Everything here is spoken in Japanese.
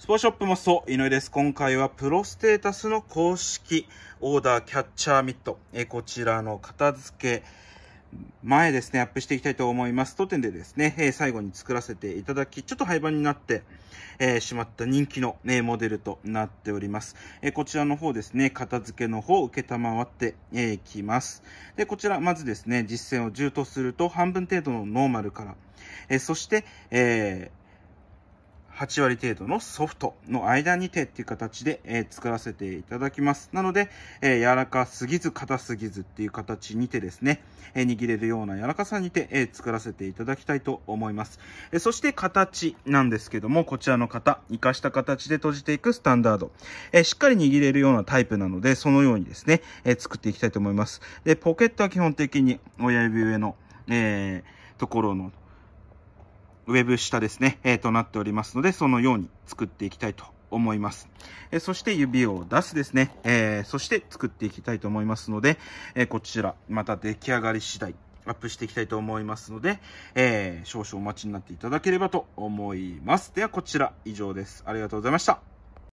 スポーショップもそう、井上です。今回はプロステータスの公式オーダーキャッチャーミット。えこちらの片付け前ですね、アップしていきたいと思います。当店でですね、え最後に作らせていただき、ちょっと廃盤になって、えしまった人気の、ね、モデルとなっております、えこちらの方ですね、片付けの方を承ってい、きます。で、こちら、まずですね、実践を10とすると半分程度のノーマルから、えそして、えー8割程度のソフトの間に手っていう形で、え作らせていただきます。なので、え柔らかすぎず硬すぎずっていう形にてですね、え握れるような柔らかさにて、え作らせていただきたいと思います、えそして形なんですけども、こちらの型、生かした形で閉じていくスタンダード、えしっかり握れるようなタイプなので、そのようにですね、え作っていきたいと思います。で、ポケットは基本的に親指上の、えー、ところのウェブ下ですね、えー、となっておりますので、そのように作っていきたいと思います。えそして指を出すですね、えー、そして作っていきたいと思いますので、えこちら、また出来上がり次第、アップしていきたいと思いますので、えー、少々お待ちになっていただければと思います。ではこちら以上です。ありがとうございました。